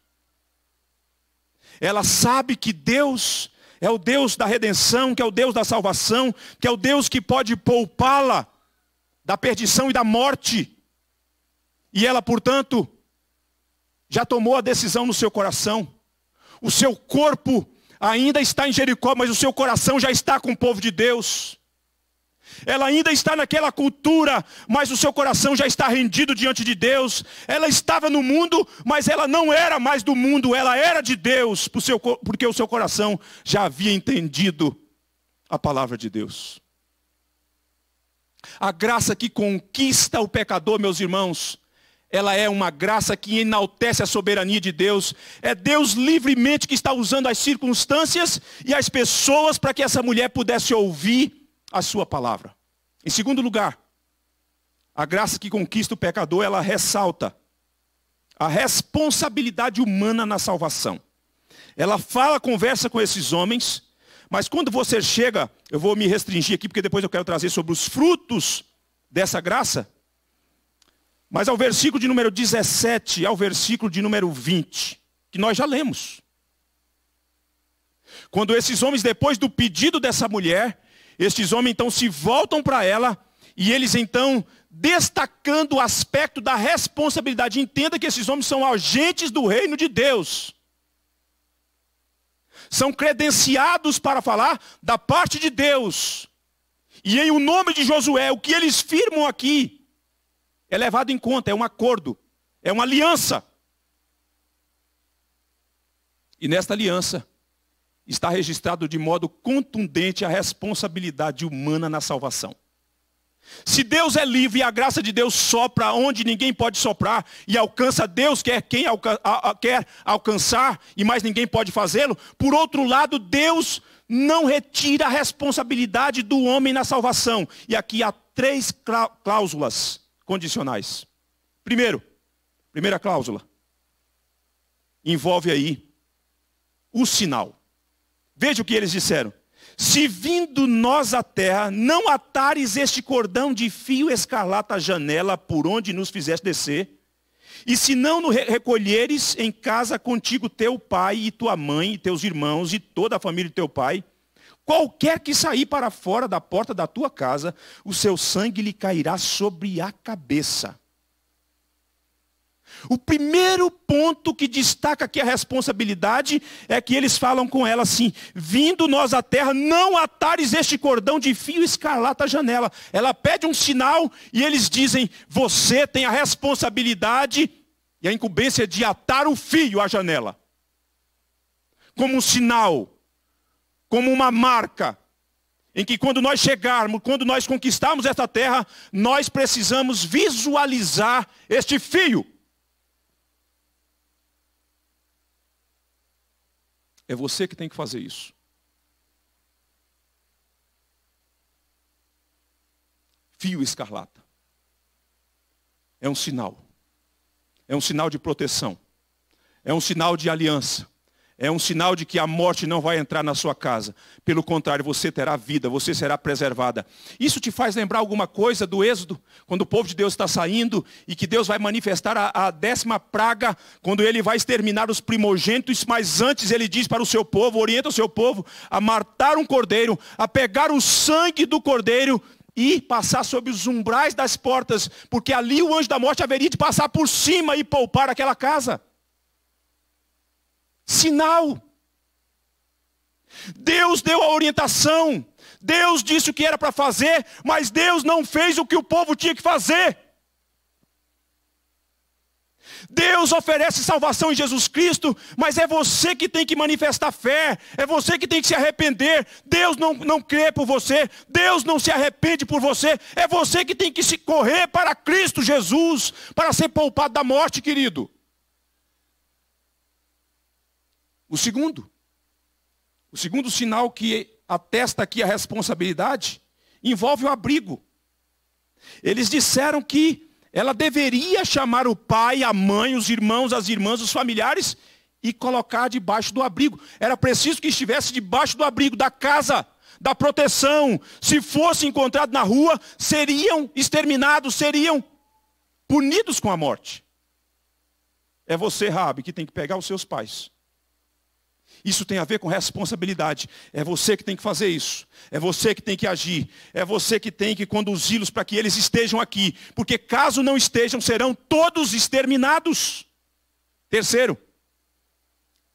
ela sabe que Deus é o Deus da redenção, que é o Deus da salvação, que é o Deus que pode poupá-la da perdição e da morte. E ela, portanto, já tomou a decisão no seu coração. O seu corpo ainda está em Jericó, mas o seu coração já está com o povo de Deus. Ela ainda está naquela cultura, mas o seu coração já está rendido diante de Deus. Ela estava no mundo, mas ela não era mais do mundo, ela era de Deus, porque o seu coração já havia entendido a palavra de Deus. A graça que conquista o pecador, meus irmãos, ela é uma graça que enaltece a soberania de Deus. É Deus livremente que está usando as circunstâncias e as pessoas para que essa mulher pudesse ouvir a sua palavra. Em segundo lugar, a graça que conquista o pecador, ela ressalta a responsabilidade humana na salvação. Ela fala, conversa com esses homens, mas quando você chega, eu vou me restringir aqui, porque depois eu quero trazer sobre os frutos dessa graça. Mas ao versículo de número 17 ao versículo de número 20, que nós já lemos. Quando esses homens, depois do pedido dessa mulher, estes homens então se voltam para ela e eles então destacando o aspecto da responsabilidade. Entenda que esses homens são agentes do reino de Deus. São credenciados para falar da parte de Deus. E em o nome de Josué, o que eles firmam aqui é levado em conta, é um acordo, é uma aliança. E nesta aliança, está registrado de modo contundente a responsabilidade humana na salvação. Se Deus é livre e a graça de Deus sopra onde ninguém pode soprar e alcança Deus quer quem alca a, a, quer alcançar e mais ninguém pode fazê-lo, por outro lado, Deus não retira a responsabilidade do homem na salvação. E aqui há três cláusulas condicionais. Primeiro, primeira cláusula envolve aí o sinal. Veja o que eles disseram. Se vindo nós à terra, não atares este cordão de fio escarlata à janela por onde nos fizeste descer, e se não nos recolheres em casa contigo teu pai e tua mãe e teus irmãos e toda a família de teu pai, qualquer que sair para fora da porta da tua casa, o seu sangue lhe cairá sobre a cabeça o primeiro ponto que destaca aqui a responsabilidade é que eles falam com ela assim: vindo nós à terra, não atares este cordão de fio escarlata à janela. Ela pede um sinal e eles dizem: você tem a responsabilidade e a incumbência de atar o fio à janela. Como um sinal, como uma marca, em que quando nós chegarmos, quando nós conquistarmos esta terra, nós precisamos visualizar este fio. É você que tem que fazer isso. Fio escarlata. É um sinal. É um sinal de proteção. É um sinal de aliança é um sinal de que a morte não vai entrar na sua casa. Pelo contrário, você terá vida, você será preservada. Isso te faz lembrar alguma coisa do Êxodo, quando o povo de Deus está saindo e que Deus vai manifestar a, a, décima praga, quando ele vai exterminar os primogênitos, mas antes ele diz para o seu povo, orienta o seu povo a matar um cordeiro, a pegar o sangue do cordeiro e passar sobre os umbrais das portas, porque ali o anjo da morte haveria de passar por cima e poupar aquela casa sinal. Deus deu a orientação, Deus disse o que era para fazer, mas Deus não fez o que o povo tinha que fazer. Deus oferece salvação em Jesus Cristo, mas é você que tem que manifestar fé, é você que tem que se arrepender. Deus não, não crê por você, Deus não se arrepende por você, é você que tem que se correr para Cristo Jesus, para ser poupado da morte, querido. O segundo, o segundo sinal que atesta aqui a responsabilidade envolve o abrigo. Eles disseram que ela deveria chamar o pai, a mãe, os irmãos, as irmãs, os familiares e colocar debaixo do abrigo. Era preciso que estivesse debaixo do abrigo da casa, da proteção. Se fosse encontrado na rua, seriam exterminados, seriam punidos com a morte. É você, Rabi, que tem que pegar os seus pais isso tem a ver com responsabilidade. É você que tem que fazer isso. É você que tem que agir. É você que tem que conduzi-los para que eles estejam aqui. Porque caso não estejam, serão todos exterminados. Terceiro,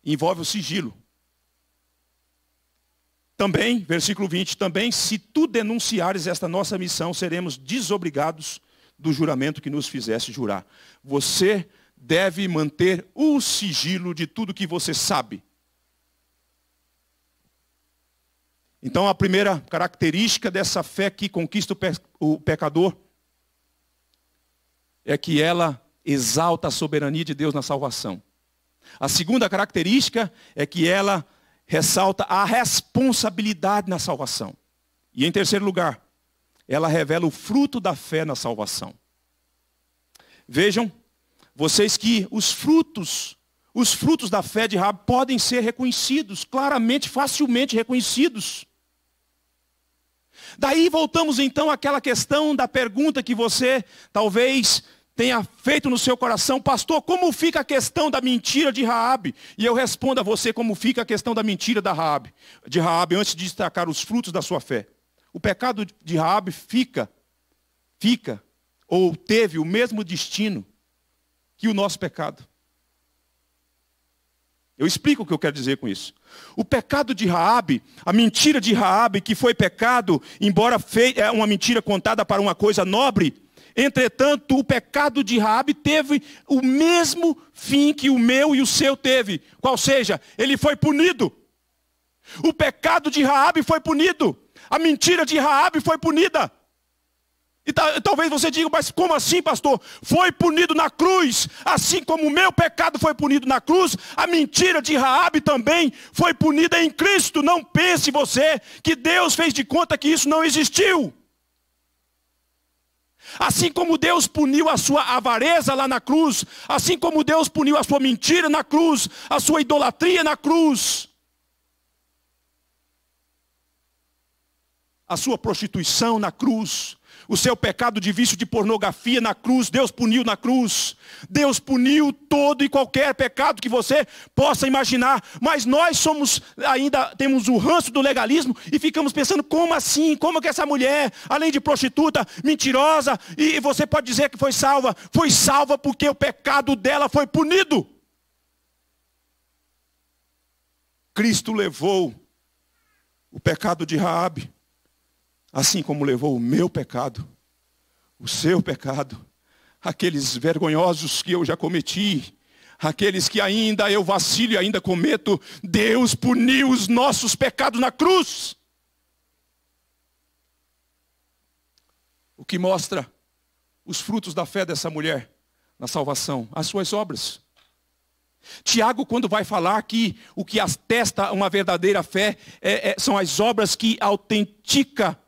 envolve o sigilo. Também, versículo 20, também, se tu denunciares esta nossa missão, seremos desobrigados do juramento que nos fizesse jurar. Você deve manter o sigilo de tudo que você sabe Então, a primeira característica dessa fé que conquista o pecador é que ela exalta a soberania de Deus na salvação. A segunda característica é que ela ressalta a responsabilidade na salvação. E em terceiro lugar, ela revela o fruto da fé na salvação. Vejam, vocês que os frutos os frutos da fé de Rab podem ser reconhecidos, claramente, facilmente reconhecidos. Daí voltamos então àquela questão da pergunta que você talvez tenha feito no seu coração, pastor, como fica a questão da mentira de Raabe? E eu respondo a você como fica a questão da mentira da Raabe, de Raabe antes de destacar os frutos da sua fé. O pecado de Raabe fica fica ou teve o mesmo destino que o nosso pecado. Eu explico o que eu quero dizer com isso. O pecado de Raabe, a mentira de Raabe que foi pecado, embora é uma mentira contada para uma coisa nobre, entretanto, o pecado de Raabe teve o mesmo fim que o meu e o seu teve, qual seja, ele foi punido. O pecado de Raabe foi punido. A mentira de Raabe foi punida. E talvez você diga, mas como assim, pastor? Foi punido na cruz, assim como o meu pecado foi punido na cruz, a mentira de Raabe também foi punida em Cristo. Não pense você que Deus fez de conta que isso não existiu. Assim como Deus puniu a sua avareza lá na cruz, assim como Deus puniu a sua mentira na cruz, a sua idolatria na cruz, a sua prostituição na cruz, o seu pecado de vício de pornografia na cruz, Deus puniu na cruz. Deus puniu todo e qualquer pecado que você possa imaginar. Mas nós somos, ainda temos o ranço do legalismo e ficamos pensando, como assim? Como que essa mulher, além de prostituta, mentirosa, e você pode dizer que foi salva? Foi salva porque o pecado dela foi punido. Cristo levou o pecado de Raabe assim como levou o meu pecado, o seu pecado, aqueles vergonhosos que eu já cometi, aqueles que ainda eu vacilo e ainda cometo, Deus puniu os nossos pecados na cruz. O que mostra os frutos da fé dessa mulher na salvação, as suas obras. Tiago, quando vai falar que o que atesta uma verdadeira fé é, é, são as obras que autentica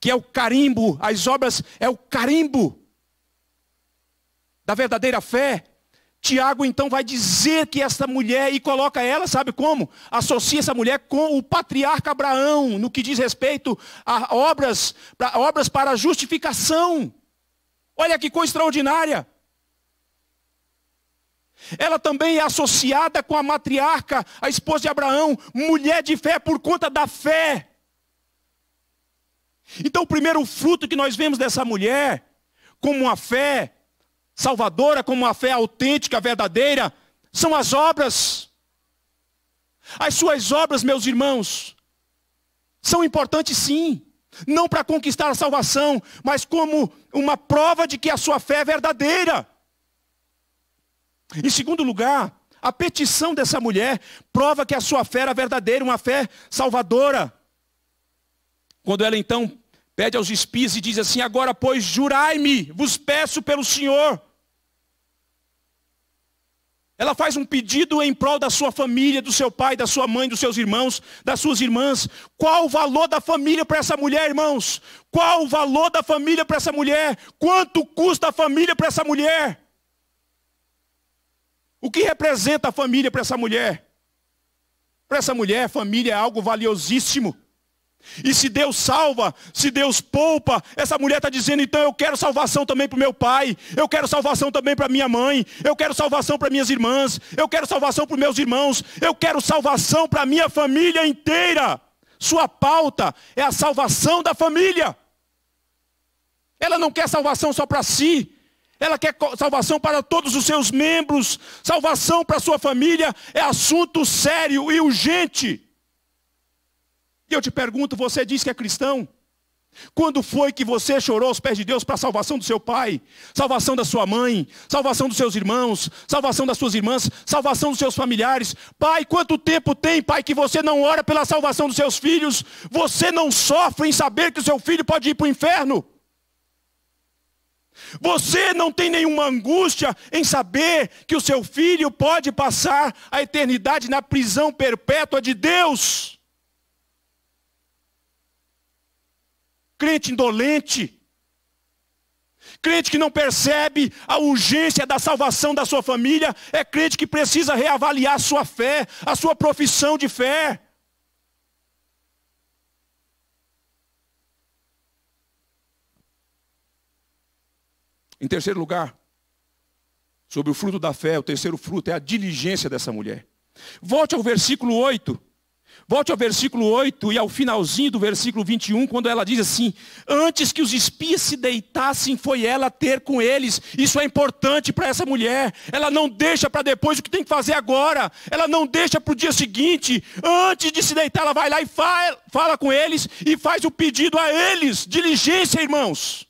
que é o carimbo, as obras é o carimbo da verdadeira fé. Tiago então vai dizer que essa mulher, e coloca ela, sabe como? Associa essa mulher com o patriarca Abraão, no que diz respeito a obras, pra, obras para justificação. Olha que coisa extraordinária. Ela também é associada com a matriarca, a esposa de Abraão, mulher de fé por conta da fé. Então, o primeiro fruto que nós vemos dessa mulher, como uma fé salvadora, como uma fé autêntica, verdadeira, são as obras. As suas obras, meus irmãos, são importantes sim, não para conquistar a salvação, mas como uma prova de que a sua fé é verdadeira. Em segundo lugar, a petição dessa mulher prova que a sua fé era verdadeira, uma fé salvadora. Quando ela então pede aos espias e diz assim: Agora, pois, jurai-me, vos peço pelo Senhor. Ela faz um pedido em prol da sua família, do seu pai, da sua mãe, dos seus irmãos, das suas irmãs. Qual o valor da família para essa mulher, irmãos? Qual o valor da família para essa mulher? Quanto custa a família para essa mulher? O que representa a família para essa mulher? Para essa mulher, família é algo valiosíssimo. E se Deus salva, se Deus poupa, essa mulher está dizendo: então eu quero salvação também para o meu pai, eu quero salvação também para minha mãe, eu quero salvação para minhas irmãs, eu quero salvação para meus irmãos, eu quero salvação para minha família inteira. Sua pauta é a salvação da família. Ela não quer salvação só para si, ela quer salvação para todos os seus membros, salvação para sua família é assunto sério e urgente. E eu te pergunto, você diz que é cristão? Quando foi que você chorou aos pés de Deus para a salvação do seu pai, salvação da sua mãe, salvação dos seus irmãos, salvação das suas irmãs, salvação dos seus familiares? Pai, quanto tempo tem, pai, que você não ora pela salvação dos seus filhos? Você não sofre em saber que o seu filho pode ir para o inferno? Você não tem nenhuma angústia em saber que o seu filho pode passar a eternidade na prisão perpétua de Deus? crente indolente, crente que não percebe a urgência da salvação da sua família, é crente que precisa reavaliar a sua fé, a sua profissão de fé. Em terceiro lugar, sobre o fruto da fé, o terceiro fruto é a diligência dessa mulher. Volte ao versículo 8. Volte ao versículo 8 e ao finalzinho do versículo 21, quando ela diz assim: Antes que os espias se deitassem, foi ela ter com eles. Isso é importante para essa mulher. Ela não deixa para depois o que tem que fazer agora. Ela não deixa para o dia seguinte. Antes de se deitar, ela vai lá e fala, fala com eles e faz o pedido a eles. Diligência, irmãos.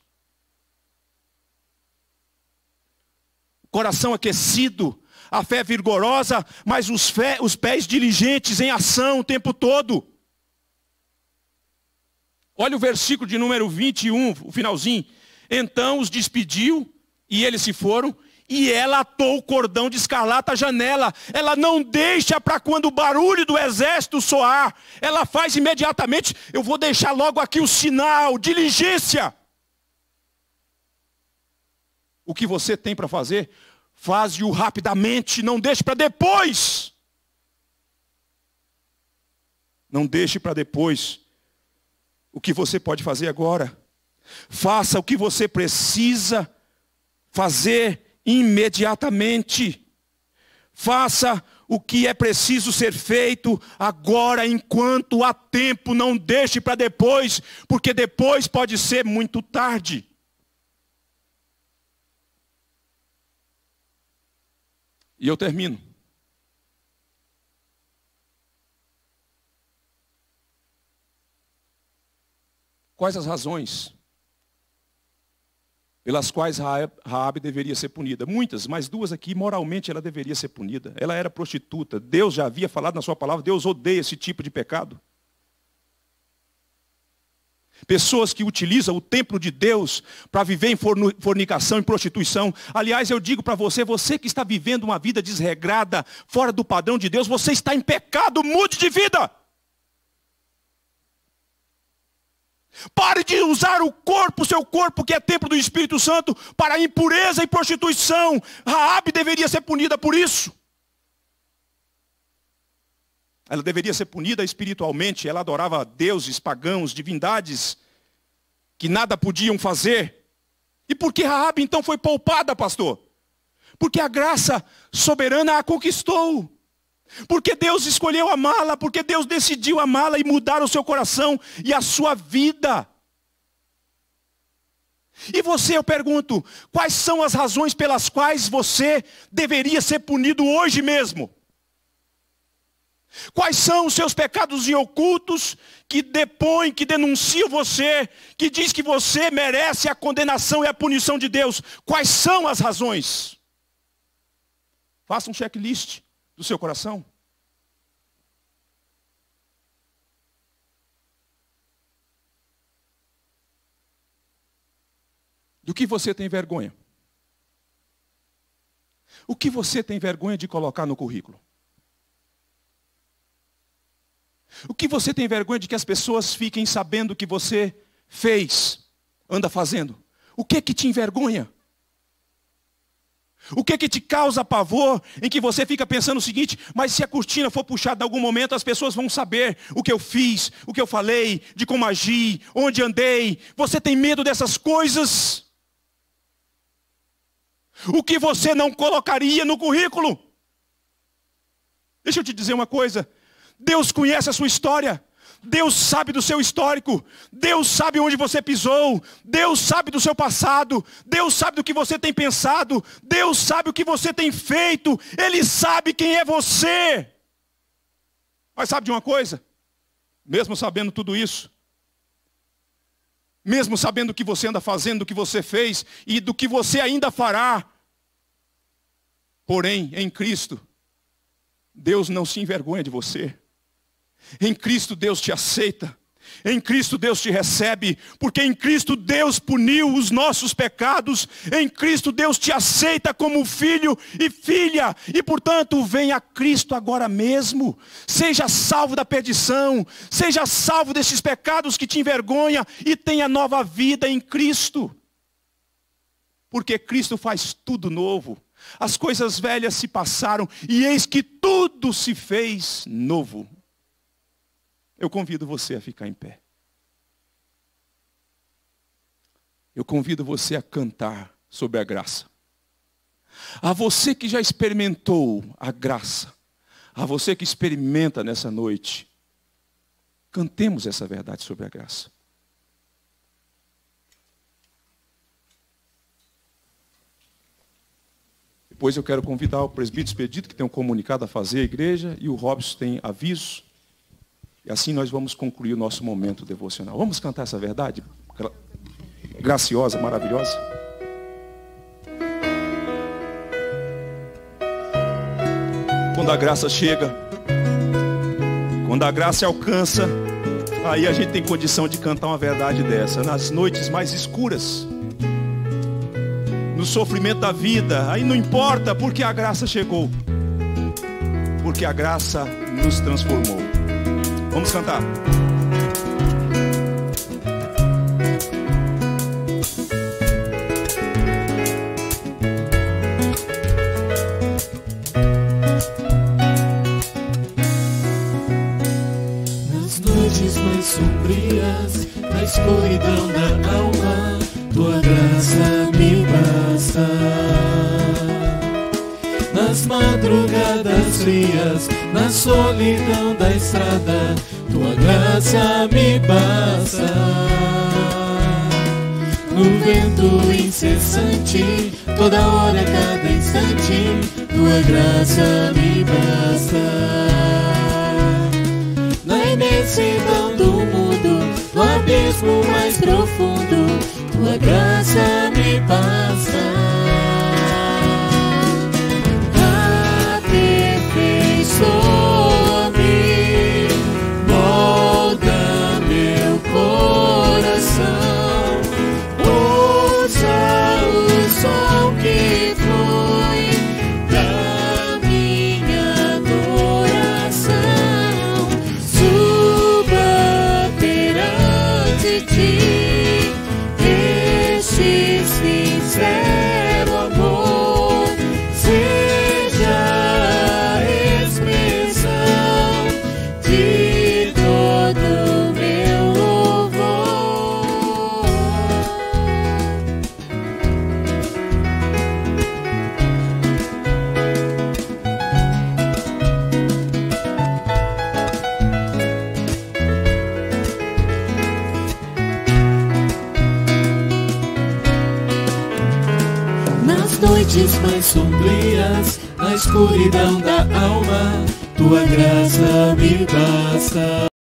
Coração aquecido a fé vigorosa, mas os, fé, os pés diligentes em ação o tempo todo. Olha o versículo de número 21, o finalzinho. Então os despediu e eles se foram. E ela atou o cordão de escarlata à janela. Ela não deixa para quando o barulho do exército soar. Ela faz imediatamente. Eu vou deixar logo aqui o sinal, diligência. O que você tem para fazer Faz-o rapidamente, não deixe para depois. Não deixe para depois o que você pode fazer agora. Faça o que você precisa fazer imediatamente. Faça o que é preciso ser feito agora, enquanto há tempo, não deixe para depois, porque depois pode ser muito tarde. E eu termino. Quais as razões pelas quais Raabe deveria ser punida? Muitas, mas duas aqui, moralmente ela deveria ser punida. Ela era prostituta. Deus já havia falado na sua palavra, Deus odeia esse tipo de pecado. Pessoas que utilizam o templo de Deus para viver em fornicação e prostituição. Aliás, eu digo para você, você que está vivendo uma vida desregrada, fora do padrão de Deus, você está em pecado, mude de vida. Pare de usar o corpo, seu corpo que é templo do Espírito Santo, para impureza e prostituição. Raabe deveria ser punida por isso. Ela deveria ser punida espiritualmente. Ela adorava deuses pagãos, divindades que nada podiam fazer. E por que Raabe então foi poupada, pastor? Porque a graça soberana a conquistou. Porque Deus escolheu amá-la, porque Deus decidiu amá-la e mudar o seu coração e a sua vida. E você, eu pergunto, quais são as razões pelas quais você deveria ser punido hoje mesmo? Quais são os seus pecados e ocultos que depõem, que denunciam você, que diz que você merece a condenação e a punição de Deus? Quais são as razões? Faça um checklist do seu coração. Do que você tem vergonha? O que você tem vergonha de colocar no currículo? O que você tem vergonha de que as pessoas fiquem sabendo que você fez, anda fazendo? O que é que te envergonha? O que é que te causa pavor em que você fica pensando o seguinte, mas se a cortina for puxada em algum momento, as pessoas vão saber o que eu fiz, o que eu falei, de como agi, onde andei. Você tem medo dessas coisas? O que você não colocaria no currículo? Deixa eu te dizer uma coisa, Deus conhece a sua história. Deus sabe do seu histórico, Deus sabe onde você pisou, Deus sabe do seu passado, Deus sabe do que você tem pensado, Deus sabe o que você tem feito, Ele sabe quem é você. Mas sabe de uma coisa? Mesmo sabendo tudo isso, mesmo sabendo o que você anda fazendo, o que você fez e do que você ainda fará, porém, em Cristo, Deus não se envergonha de você. Em Cristo Deus te aceita. Em Cristo Deus te recebe, porque em Cristo Deus puniu os nossos pecados, em Cristo Deus te aceita como filho e filha, e portanto, venha a Cristo agora mesmo. Seja salvo da perdição, seja salvo desses pecados que te envergonha e tenha nova vida em Cristo. Porque Cristo faz tudo novo. As coisas velhas se passaram e eis que tudo se fez novo. Eu convido você a ficar em pé. Eu convido você a cantar sobre a graça. A você que já experimentou a graça, a você que experimenta nessa noite, cantemos essa verdade sobre a graça. Depois eu quero convidar o presbítero Expedito, que tem um comunicado a fazer à igreja, e o Robson tem avisos. E assim nós vamos concluir o nosso momento devocional. Vamos cantar essa verdade? Graciosa, maravilhosa? Quando a graça chega, quando a graça alcança, aí a gente tem condição de cantar uma verdade dessa. Nas noites mais escuras, no sofrimento da vida, aí não importa, porque a graça chegou, porque a graça nos transformou. Vamos cantar. toda hora, cada instante, tua graça me basta. Na imensidão é do mundo, no abismo mais profundo